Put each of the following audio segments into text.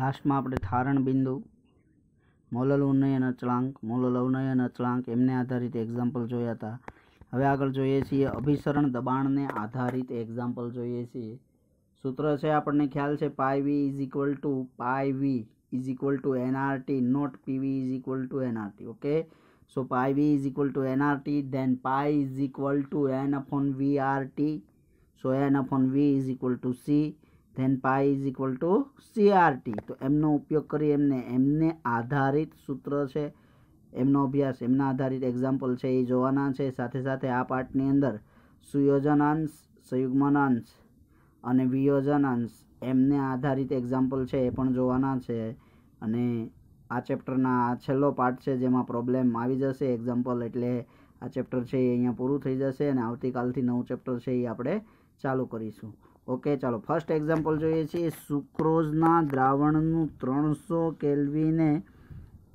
લાસ્ટમાં આપણે થારણ બિંદુ મોલલ ઉન્નયન અચળાંક મોલલ અવનયન અચળાંક એમને આધારિત એક્ઝામ્પલ જોયા હતા હવે આગળ જોઈએ છીએ અભિસરણ દબાણને આધારિત એક્ઝામ્પલ જોઈએ છીએ સૂત્ર છે આપણને ખ્યાલ છે pi V is equal to pi V is equal to NRT not PV is equal to NRT okay so so pi v is equal to nrt then pi is equal to n upon vrt so n upon V is equal to C then pi is equal to CRT તો એમનો ઉપયોગ કરી એમને એમને આધારિત સૂત્ર છે એમનો અભ્યાસ એમના આધારિત એક્ઝામ્પલ છે એ જોવાના છે સાથે સાથે આ પાઠની અંદર સુયોજનાંશ સંયુગ્મનાંશ અને વિયોજનાંશ એમને આધારિત એક્ઝામ્પલ છે એ પણ જોવાના છે અને આ ચેપ્ટરના આ છેલ્લો પાર્ટ છે જેમાં પ્રોબ્લેમ આવી જશે એક્ઝામ્પલ એટલે આ ચેપ્ટર છે એ અહીંયા પૂરું થઈ જશે અને આવતીકાલથી નવું ચેપ્ટર છે એ આપણે ચાલુ કરીશું ઓકે ચાલો ફર્સ્ટ એક્ઝામ્પલ જોઈએ છીએ સુક્રોઝના દ્રાવણનું ત્રણસો કેલ્વીને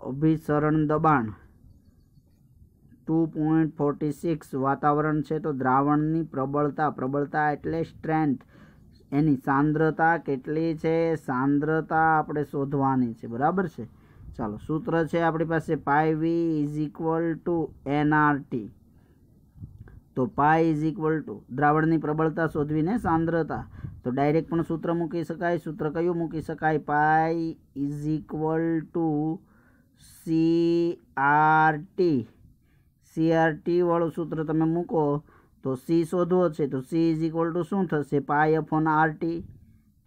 અભિસરણ દબાણ ટુ પોઈન્ટ ફોર્ટી સિક્સ વાતાવરણ છે તો દ્રાવણની પ્રબળતા પ્રબળતા એટલે સ્ટ્રેન્થ એની સાંદ્રતા કેટલી છે સાંદ્રતા આપણે શોધવાની છે બરાબર છે ચાલો સૂત્ર છે આપણી પાસે pi V is equal to NRT તો પાય ઇઝ ઇક્વલ ટુ દ્રાવણની પ્રબળતા શોધવીને સાંદ્રતા તો ડાયરેક્ટ પણ સૂત્ર મૂકી શકાય સૂત્ર કયું મૂકી શકાય pi is equal to C R T C R T વાળું સૂત્ર તમે મૂકો તો સી શોધવો છે તો સી ઇઝ ઇક્વલ ટુ શું થશે પાય અપોન આર ટી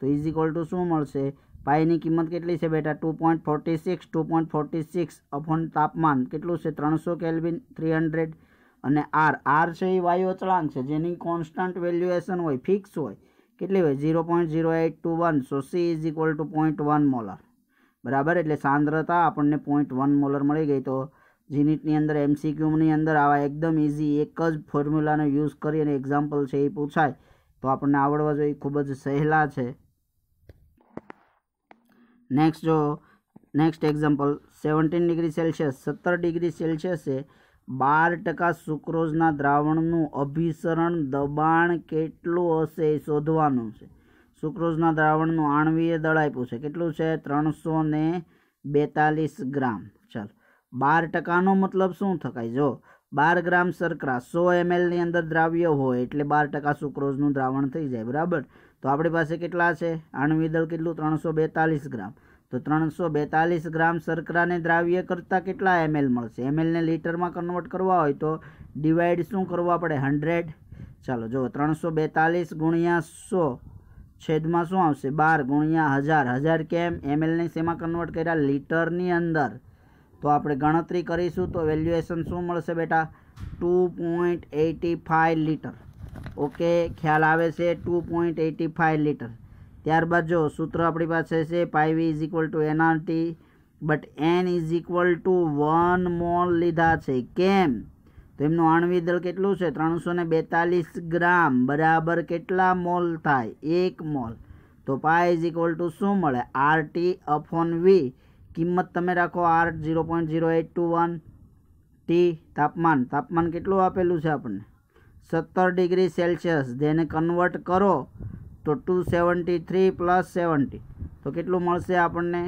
તો ઇઝ ઇક્વલ ટુ શું મળશે પાયની કિંમત કેટલી છે બેટા two point forty six two point forty six upon તાપમાન કેટલું છે ત્રણસો કેલ્વિન થ્રી હંડ્રેડ અને આર આર છે એ વાયુ અચળાંક છે જેની કોન્સ્ટન્ટ વેલ્યુએશન હોય ફિક્સ હોય કેટલી હોય zero point zero eight two one so C is equal to point one molar બરાબર એટલે સાંદ્રતા આપણને પોઈન્ટ વન મોલર મળી ગઈ તો જીનિટની અંદર એમસીક્યુની અંદર આવા એકદમ ઇઝી એક જ ફોર્મ્યુલાનો યુઝ કરીને એક્ઝામ્પલ છે એ પૂછાય તો આપણને આવડવા જોઈએ ખૂબ જ સહેલા છે નેક્સ્ટ જો next example seventeen degree celsius સત્તર ડિગ્રી સેલ્સિયસે બાર ટકા સુક્રોઝના દ્રાવણનું અભિસરણ દબાણ કેટલું હશે એ શોધવાનું છે સુક્રોઝના દ્રાવણનું આણવીય દળ આપ્યું છે કેટલું છે ત્રણસો ને બેતાલીસ ગ્રામ ચાલ બાર ટકાનો મતલબ શું થકાય જો બાર ગ્રામ સરકરા સો એમએલની અંદર દ્રાવ્ય હોય એટલે બાર ટકા સુક્રોઝનું દ્રાવણ થઈ જાય બરાબર તો આપણી પાસે કેટલા છે આણવીય દળ કેટલું ત્રણસો બેતાલીસ ગ્રામ તો ત્રણસો બેતાલીસ ગ્રામ શર્કરાને દ્રાવ્ય કરતાં કેટલા એમએલ મળશે એમએલને લીટરમાં કન્વર્ટ કરવા હોય તો ડિવાઈડ શું કરવા પડે હંડ્રેડ ચાલો જો ત્રણસો બેતાલીસ ગુણ્યા સો છેદમાં શું આવશે બાર ગુણ્યા હજાર હજાર કેમ એમએલને શેમાં કન્વર્ટ કર્યા લીટરની અંદર તો આપણે ગણતરી કરીશું તો વેલ્યુએશન શું મળશે બેટા two point eighty five litre okay ખ્યાલ આવે છે two point eighty five litre ત્યારબાદ જો સૂત્ર આપણી પાસે છે pi V is equal to NRT but N is equal to one mole લીધા છે કેમ તો એમનું આણવી દળ કેટલું છે ત્રણસો ને બેતાલીસ ગ્રામ બરાબર કેટલા મોલ થાય એક મોલ તો પાઈ ઇઝ ઇક્વલ ટુ શું મળે આરટી અફોન વી કિંમત તમે રાખો R zero point zero eight two one T તાપમાન તાપમાન કેટલું આપેલું છે આપણને સત્તર ડિગ્રી સેલ્સિયસ જેને કન્વર્ટ કરો તો two seventy three plus seventy તો કેટલું મળશે આપણને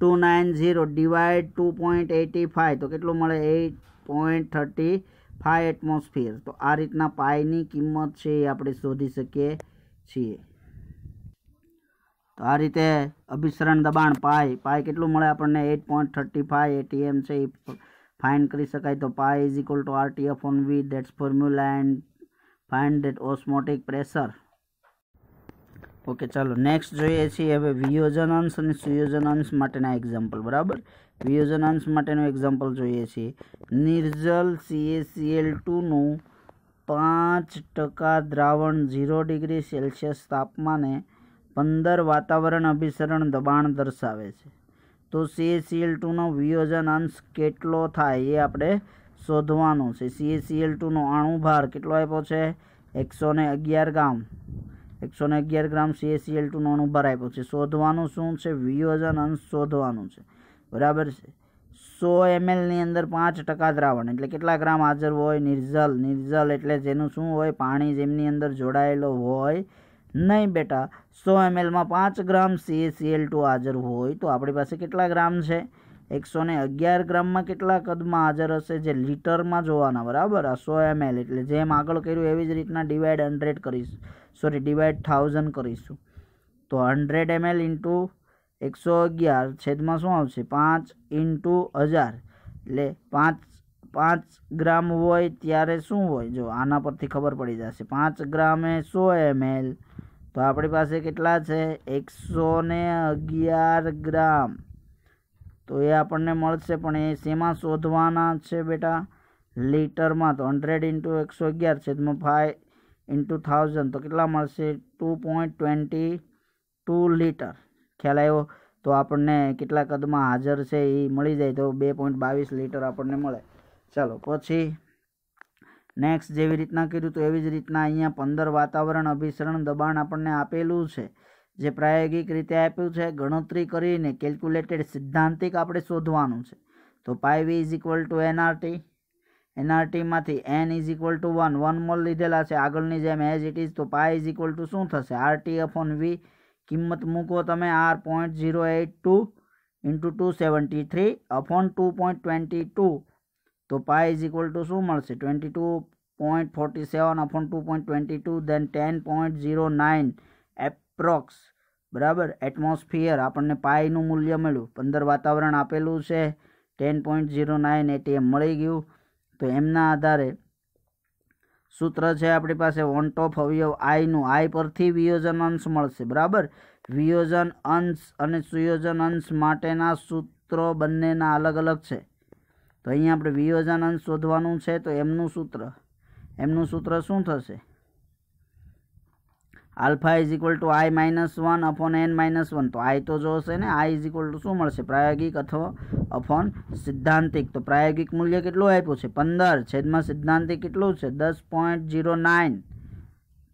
two nine zero divide two point eighty five તો કેટલું મળે eight point thirty five atmosphere તો આ રીતના પાયની કિંમત છે એ આપણે શોધી શકીએ છીએ તો આ રીતે અભિસરણ દબાણ પાય પાય કેટલું મળે આપણને eight point thirty five ATM છે એ ફાઇન કરી શકાય તો pi is equal to RTF on V that's formula and find that osmotic pressure okay ચાલો નેક્સ્ટ જોઈએ છીએ હવે વિયોજનાંશ અને સુયોજનાંશ માટેના એક્ઝામ્પલ બરાબર વિયોજનાંશ માટેનું એક્ઝામ્પલ જોઈએ છીએ નિર્જલ સીએસીએલ ટુનું પાંચ ટકા દ્રાવણ ઝીરો ડિગ્રી સેલ્સિયસ તાપમાને પંદર વાતાવરણ અભિસરણ દબાણ દર્શાવે છે તો સીએસીએલ ટુનો વિયોજન અંશ કેટલો થાય એ આપણે શોધવાનું છે સીએસીએલ ટુનો અણુભાર કેટલો આપ્યો છે એકસો ને અગિયાર ગામ એકસો ને અગિયાર ગ્રામ સીએસીએલ ટુ નોનું ભર આપ્યું છે શોધવાનું શું છે વિયોજન અંશ શોધવાનું છે બરાબર છે સો એમએલની અંદર પાંચ ટકા દ્રાવણ એટલે કેટલા ગ્રામ હાજર હોય નિર્જલ નિર્જલ એટલે જેનું શું હોય પાણી જેમની અંદર જોડાયેલો હોય નહીં બેટા સો એમએલમાં પાંચ ગ્રામ સી સીએસીએલ ટુ હાજર હોય તો આપણી પાસે કેટલા ગ્રામ છે એકસો ને અગિયાર ગ્રામમાં કેટલા કદમાં હાજર હશે જે લીટરમાં જોવાના બરાબર આ સો એમએલ એટલે જેમ આગળ કર્યું એવી જ રીતના ડિવાઈડ હંડ્રેડ કરીશ સોરી ડિવાઈડ થાઉઝન્ડ કરીશું તો હંડ્રેડ એમએલ ઇન્ટુ એકસો અગિયાર છેદમાં શું આવશે પાંચ ઇન્ટુ હજાર એટલે પાંચ પાંચ ગ્રામ હોય ત્યારે શું હોય જો આના પરથી ખબર પડી જશે પાંચ ગ્રામે સો એમએલ તો આપણી પાસે કેટલા છે એકસો ને અગિયાર ગ્રામ તો એ આપણને મળશે પણ એ શેમાં શોધવાના છે બેટા લીટરમાં તો હંડ્રેડ ઇન્ટુ એકસો અગિયાર છે છેદમાં ફાઇવ ઇન્ટુ થાઉઝન્ડ તો કેટલા મળશે two point twenty two litre ખ્યાલ આવ્યો તો આપણને કેટલા કદમાં હાજર છે એ મળી જાય તો બે પોઈન્ટ બાવીસ લીટર આપણને મળે ચાલો પછી નેક્સ્ટ જેવી રીતના કીધું તો એવી જ રીતના અહીંયા પંદર વાતાવરણ અભિસરણ દબાણ આપણને આપેલું છે જે પ્રાયોગિક રીતે આપ્યું છે ગણતરી કરીને કેલ્ક્યુલેટેડ સિદ્ધાંતિક આપણે શોધવાનું છે તો pi V is equal to NRT એનઆરટીમાંથી N is equal to one one mole લીધેલા છે આગળની જેમ એઝ ઇટ ઇઝ તો પાઈ ઇઝ ઇક્વલ ટુ શું થશે આરટી અપોન વી કિંમત મૂકો તમે R point zero eight two into two seventy three upon two point twenty two તો પાઈ ઇઝ ઇક્વલ ટુ શું મળશે twenty two point forty seven upon two point twenty two then ten point zero nine approx બરાબર atmosphere આપણને પાયનું મૂલ્ય મળ્યું પંદર વાતાવરણ આપેલું છે ten point zero nine ATM મળી ગયું તો એમના આધારે સૂત્ર છે આપણી પાસે ઓન ટોપ અવયવ આઈનું આઈ પરથી વિયોજન અંશ મળશે બરાબર વિયોજન અંશ અને સુયોજન અંશ માટેના સૂત્રો બંનેના અલગ અલગ છે તો અહીંયા આપણે વિયોજન અંશ શોધવાનું છે તો એમનું સૂત્ર એમનું સૂત્ર શું થશે alpha is equal to I minus one upon N minus one તો આઈ તો જોશે ને આઈ ઇઝ ઇક્વલ ટુ શું મળશે પ્રાયોગિક અથવા અફોન સિદ્ધાંતિક તો પ્રાયોગિક મૂલ્ય કેટલું આપ્યું છે પંદર છેદમાં સિદ્ધાંતિક કેટલું છે દસ પોઈન્ટ ઝીરો નાઇન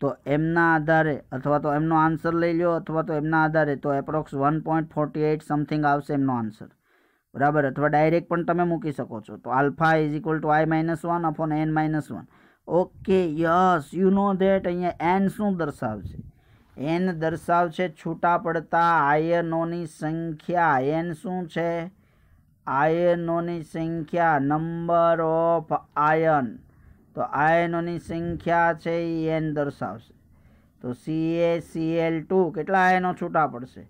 તો એમના આધારે અથવા તો એમનો આન્સર લઈ લો અથવા તો એમના આધારે તો approx one point forty eight something આવશે એમનો આન્સર બરાબર અથવા ડાયરેક્ટ પણ તમે મૂકી શકો છો તો alpha is equal to I minus one upon N minus one okay yes you know that અહીંયા એન શું દર્શાવશે એન દર્શાવશે છૂટા પડતા આયનોની સંખ્યા એન શું છે આયનોની સંખ્યા નંબર ઓફ આયન તો આયનોની સંખ્યા છે એ એન દર્શાવશે તો C A C L two કેટલા આયનો છૂટા પડશે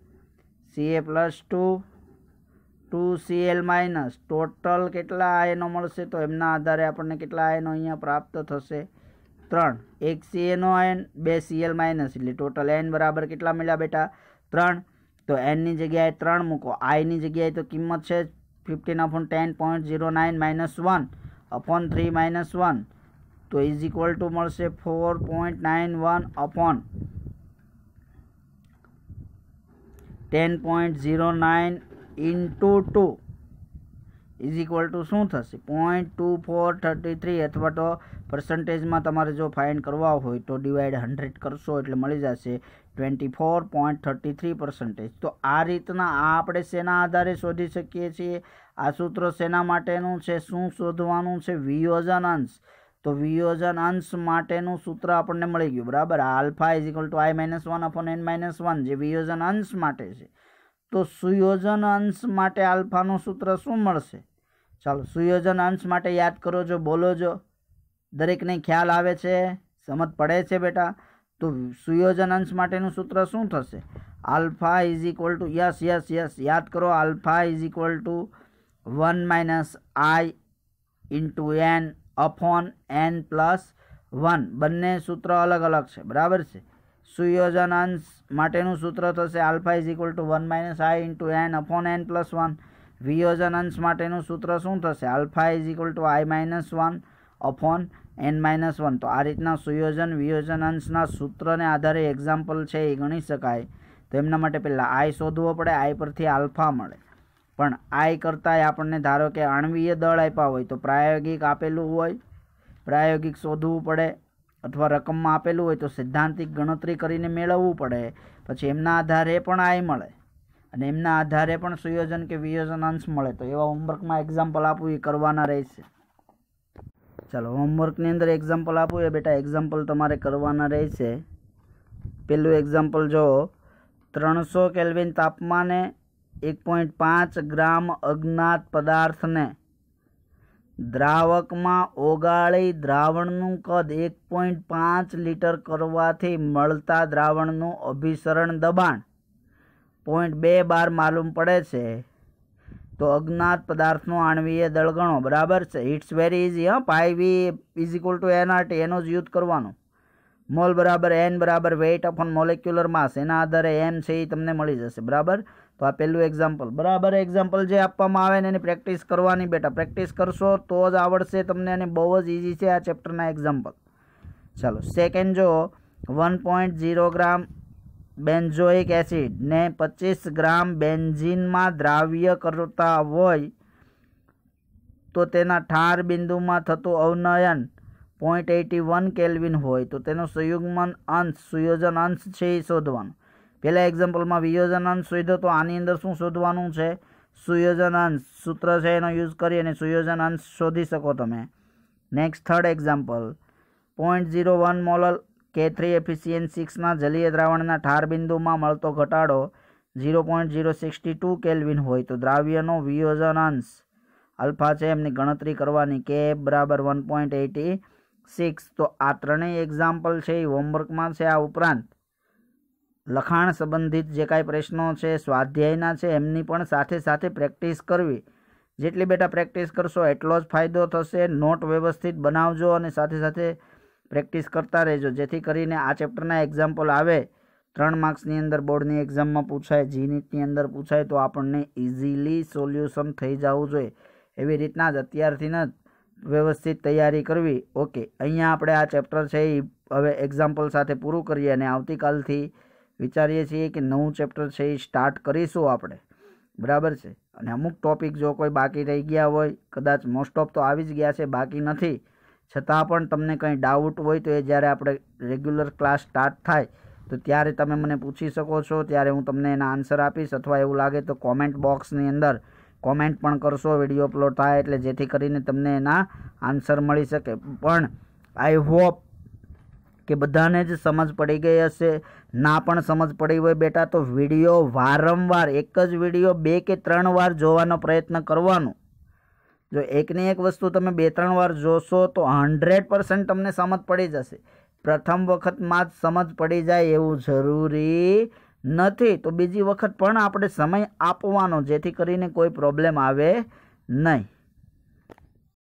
C A plus two two CL minus total કેટલા આયનો મળશે તો એમના આધારે આપણને કેટલા આયનો અહીંયા પ્રાપ્ત થશે ત્રણ એક સીએનો આયન બે સીએલ માઇનસ એટલે ટોટલ એન બરાબર કેટલા મળ્યા બેટા ત્રણ તો એનની જગ્યાએ ત્રણ મૂકો આઈની જગ્યાએ તો કિંમત છે fifteen upon ten point zero nine minus one upon three minus one તો ઇઝ ઇક્વલ ટુ મળશે four point nine one upon ten point zero nine into two is equal to શું થશે point two four thirty three અથવા તો પર્સન્ટેજમાં તમારે જો fine કરવા હોય તો ડિવાઈડ હંડ્રેડ કરશો એટલે મળી જશે twenty four point thirty three percentage તો આ રીતના આ આપણે શેના આધારે શોધી શકીએ છીએ આ સૂત્ર શેના માટેનું છે શું શોધવાનું છે વિયોજન અંશ તો વિયોજન અંશ માટેનું સૂત્ર આપણને મળી ગયું બરાબર alpha is equal to I minus one upon n minus one જે વિયોજન અંશ માટે છે તો સુયોજન અંશ માટે આલ્ફાનું સૂત્ર શું મળશે ચાલો સુયોજન અંશ માટે યાદ કરો જો બોલો જો દરેકને ખ્યાલ આવે છે સમજ પડે છે બેટા તો સુયોજન અંશ માટેનું સૂત્ર શું થશે alpha is equal to yes yes yes યાદ કરો alpha is equal to one minus i into n upon n plus one બંને સૂત્ર અલગ અલગ છે બરાબર છે સુયોજન અંશ માટેનું સૂત્ર થશે alpha is equal to one minus i into n upon n plus one વિયોજન અંશ માટેનું સૂત્ર શું થશે alpha is equal to I minus one upon n minus one તો આ રીતના સુયોજન વિયોજન અંશના સૂત્રને આધારે એક્ઝામ્પલ છે એ ગણી શકાય તો એમના માટે પહેલાં આઈ શોધવો પડે આઈ પરથી આલ્ફા મળે પણ આઈ કરતાંય આપણને ધારો કે આણવીય દળ આપ્યા હોય તો પ્રાયોગિક આપેલું હોય પ્રાયોગિક શોધવું પડે અથવા રકમમાં આપેલું હોય તો સિદ્ધાંતિક ગણતરી કરીને મેળવવું પડે પછી એમના આધારે પણ આય મળે અને એમના આધારે પણ સુયોજન કે વિયોજન અંશ મળે તો એવા હોમવર્કમાં એક્ઝામ્પલ આપવું એ કરવાના રહેશે ચાલો હોમવર્કની અંદર એક્ઝામ્પલ આપવું એ બેટા એક્ઝામ્પલ તમારે કરવાના રહેશે પહેલું એક્ઝામ્પલ જો ત્રણસો કેલ્વિન તાપમાને એક પોઈન્ટ પાંચ ગ્રામ અજ્ઞાત પદાર્થને દ્રાવકમાં ઓગાળી દ્રાવણનું કદ એક પોઈન્ટ પાંચ લીટર કરવાથી મળતા દ્રાવણનું અભિસરણ દબાણ પોઈન્ટ બે બાર માલુમ પડે છે તો અજ્ઞાત પદાર્થનો આણવીય દળગણો બરાબર છે ઇટ્સ વેરી ઇઝી હા pi V is equal to nRT એનો જ યુઝ કરવાનો મોલ બરાબર એન બરાબર વેઇટ અપોન મોલેક્યુલર માસ એના આધારે એમ છે એ તમને મળી જશે બરાબર તો આ પહેલું એક્ઝામ્પલ બરાબર એક્ઝામ્પલ જે આપવામાં આવે ને એની પ્રેક્ટિસ કરવાની બેટા પ્રેક્ટિસ કરશો તો જ આવડશે તમને અને બહુ જ ઇઝી છે આ ચેપ્ટરના એક્ઝામ્પલ ચાલો સેકન્ડ જો one point zero gram benzoic acid ને પચીસ ગ્રામ બેન્ઝીનમાં દ્રાવ્ય કરતા હોય તો તેના ઠાર બિંદુમાં થતું અવનયન પોઈન્ટ એટી વન કેલ્વિન હોય તો તેનો સંયુગ્મન અંશ સુયોજન અંશ છે એ શોધવાનો પહેલાં એક્ઝામ્પલમાં વિયોજન અંશ શોધો તો આની અંદર શું શોધવાનું છે સુયોજન અંશ સૂત્ર છે એનો યુઝ કરી અને સુયોજન અંશ શોધી શકો તમે next third example point zero one molal કે થ્રી એફિસિયન સિક્સના જલીય દ્રાવણના ઠાર બિંદુમાં મળતો ઘટાડો zero point zero sixty two kelvin હોય તો દ્રાવ્યનો વિયોજન અંશ અલ્ફા છે એમની ગણતરી કરવાની કે બરાબર વન પોઈન્ટ એટી સિક્સ તો આ ત્રણેય એક્ઝામ્પલ છે એ હોમવર્કમાં છે આ ઉપરાંત લખાણ સંબંધિત જે કાંઈ પ્રશ્નો છે સ્વાધ્યાયના છે એમની પણ સાથે સાથે પ્રેક્ટિસ કરવી જેટલી બેટા પ્રેક્ટિસ કરશો એટલો જ ફાયદો થશે નોટ વ્યવસ્થિત બનાવજો અને સાથે સાથે પ્રેક્ટિસ કરતા રહેજો જેથી કરીને આ ચેપ્ટરના એક્ઝામ્પલ આવે ત્રણ માર્ક્સની અંદર બોર્ડની એક્ઝામમાં પૂછાય જીનીટની અંદર પૂછાય તો આપણને ઇઝીલી સોલ્યુશન થઈ જવું જોઈએ એવી રીતના જ અત્યારથી જ વ્યવસ્થિત તૈયારી કરવી ઓકે અહીંયા આપણે આ ચેપ્ટર છે એ હવે એક્ઝામ્પલ સાથે પૂરું કરીએ અને આવતીકાલથી વિચારીએ છીએ કે નવું ચેપ્ટર છે એ સ્ટાર્ટ કરીશું આપણે બરાબર છે અને અમુક ટૉપિક જો કોઈ બાકી રહી ગયા હોય કદાચ મોસ્ટ ઓફ તો આવી જ ગયા છે બાકી નથી છતાં પણ તમને કંઈ ડાઉટ હોય તો એ જ્યારે આપણે રેગ્યુલર ક્લાસ સ્ટાર્ટ થાય તો ત્યારે તમે મને પૂછી શકો છો ત્યારે હું તમને એના આન્સર આપીશ અથવા એવું લાગે તો કોમેન્ટ બોક્સની અંદર કોમેન્ટ પણ કરશો વિડીયો અપલોડ થાય એટલે જેથી કરીને તમને એના આન્સર મળી શકે પણ આઈ હોપ કે બધાને જ સમજ પડી ગઈ હશે ના પણ સમજ પડી હોય બેટા તો વિડીયો વારંવાર એક જ વિડીયો બે કે ત્રણ વાર જોવાનો પ્રયત્ન કરવાનો જો એકની એક વસ્તુ તમે બે ત્રણ વાર જોશો તો હંડ્રેડ પર્સન્ટ તમને સમજ પડી જશે પ્રથમ વખતમાં જ સમજ પડી જાય એવું જરૂરી નથી તો બીજી વખત પણ આપણે સમય આપવાનો જેથી કરીને કોઈ પ્રોબ્લેમ આવે નહીં